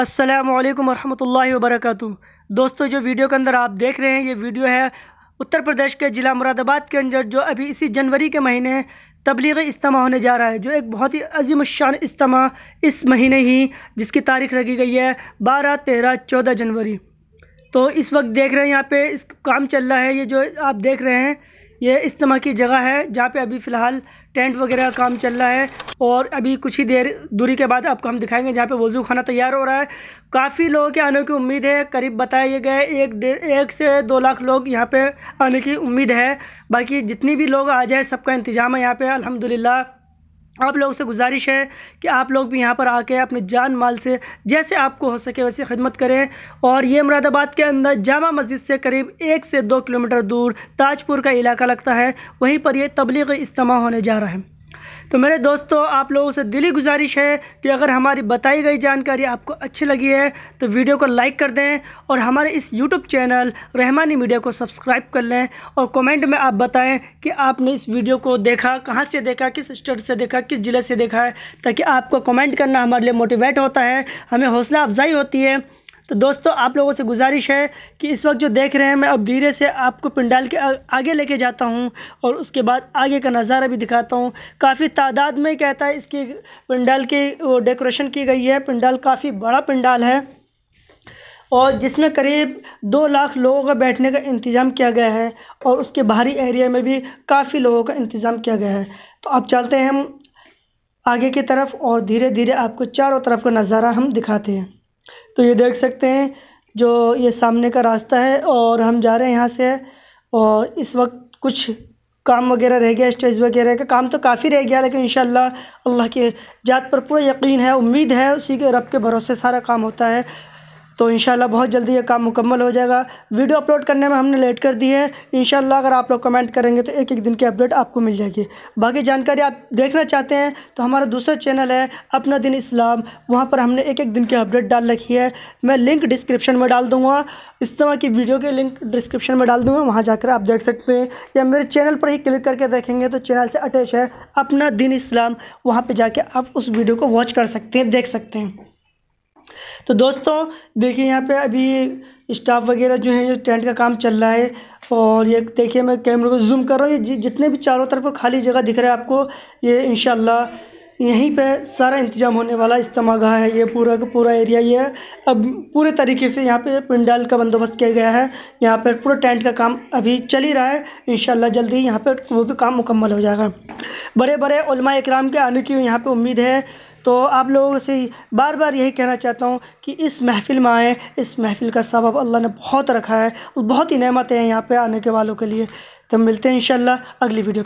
अस्सलाम वालेकुम रहमतुल्लाहि व दोस्तों जो वीडियो के अंदर आप देख रहे हैं ये वीडियो है उत्तर प्रदेश के ज़िला मुरादाबाद के अंदर जो अभी इसी जनवरी के महीने तबलीग इज्तम होने जा रहा है जो एक बहुत ही अजीम शान इज्तम इस महीने ही जिसकी तारीख रखी गई है बारह तेरह चौदह जनवरी तो इस वक्त देख रहे हैं यहाँ पे इस काम चल रहा है ये जो आप देख रहे हैं ये तरह की जगह है जहाँ पे अभी फ़िलहाल टेंट वगैरह का काम चल रहा है और अभी कुछ ही देर दूरी के बाद आपको हम दिखाएंगे जहाँ पे वज़ू खाना तैयार हो रहा है काफ़ी लोगों के आने की उम्मीद है करीब बताए गए एक डेढ़ एक से दो लाख लोग यहाँ पे आने की उम्मीद है बाकी जितनी भी लोग आ जाए सबका इंतजाम है यहाँ पर अलहमदिल्ला आप लोगों से गुजारिश है कि आप लोग भी यहाँ पर आके अपने जान माल से जैसे आपको हो सके वैसे खिदमत करें और ये मुरादाबाद के अंदर जामा मस्जिद से करीब एक से दो किलोमीटर दूर ताजपुर का इलाका लगता है वहीं पर यह तबलीग इज्तम होने जा रहा है तो मेरे दोस्तों आप लोगों से दिली गुजारिश है कि अगर हमारी बताई गई जानकारी आपको अच्छी लगी है तो वीडियो को लाइक कर दें और हमारे इस यूट्यूब चैनल रहमानी मीडिया को सब्सक्राइब कर लें और कमेंट में आप बताएं कि आपने इस वीडियो को देखा कहाँ से देखा किस स्टेट से देखा किस ज़िले से देखा है ताकि आपको कमेंट करना हमारे लिए मोटिवेट होता है हमें हौसला अफजाई होती है तो दोस्तों आप लोगों से गुजारिश है कि इस वक्त जो देख रहे हैं मैं अब धीरे से आपको पंडाल के आगे लेके जाता हूँ और उसके बाद आगे का नज़ारा भी दिखाता हूँ काफ़ी तादाद में कहता है इसकी पिंडाल की डेकोरेशन की गई है पिंडाल काफ़ी बड़ा पंडाल है और जिसमें करीब दो लाख लोगों का बैठने का इंतज़ाम किया गया है और उसके बाहरी एरिया में भी काफ़ी लोगों का इंतज़ाम किया गया है तो अब चलते हैं हम आगे की तरफ और धीरे धीरे आपको चारों तरफ का नज़ारा हम दिखाते हैं तो ये देख सकते हैं जो ये सामने का रास्ता है और हम जा रहे हैं यहाँ से और इस वक्त कुछ काम वगैरह रह गया स्टेज वगैरह का काम तो काफ़ी रह गया लेकिन इन अल्लाह के जात पर पूरा यकीन है उम्मीद है उसी के रब के भरोसे सारा काम होता है तो इन बहुत जल्दी ये काम मुकम्मल हो जाएगा वीडियो अपलोड करने में हमने लेट कर दी है इन अगर आप लोग कमेंट करेंगे तो एक एक दिन की अपडेट आपको मिल जाएगी बाकी जानकारी आप देखना चाहते हैं तो हमारा दूसरा चैनल है अपना दिन इस्लाम वहाँ पर हमने एक एक दिन की अपडेट डाल रखी है मैं लिंक डिस्क्रिप्शन में डाल दूँगा इस तरह की वीडियो के लिंक डिस्क्रिप्शन में डाल दूँगा वहाँ जाकर आप देख सकते हैं या मेरे चैनल पर ही क्लिक करके देखेंगे तो चैनल से अटैच है अपना दिन इस्लाम वहाँ पर जाके आप उस वीडियो को वॉच कर सकते हैं देख सकते हैं तो दोस्तों देखिए यहाँ पे अभी स्टाफ वगैरह जो है जो टेंट का काम चल रहा है और ये देखिए मैं कैमरे को जूम कर रहा हूँ ये जितने भी चारों तरफ खाली जगह दिख रहा है आपको ये इन यहीं पे सारा इंतजाम होने वाला इस्तेमाल गाह है ये पूरा का पूरा एरिया ये अब पूरे तरीके से यहाँ पे पंडाल का बंदोबस्त किया गया है यहाँ पर पूरा टेंट का काम अभी चल ही रहा है इन जल्दी यहाँ पर वो भी काम मुकम्मल हो जाएगा बड़े बड़े उलमा इक्राम के आने की यहाँ पर उम्मीद है तो आप लोगों से बार बार यही कहना चाहता हूँ कि इस महफ़िल में आएँ इस महफ़िल का सबब अल्लाह ने बहुत रखा है और बहुत ही नमतें हैं यहाँ पर आने के वालों के लिए तो मिलते हैं इन अगली वीडियो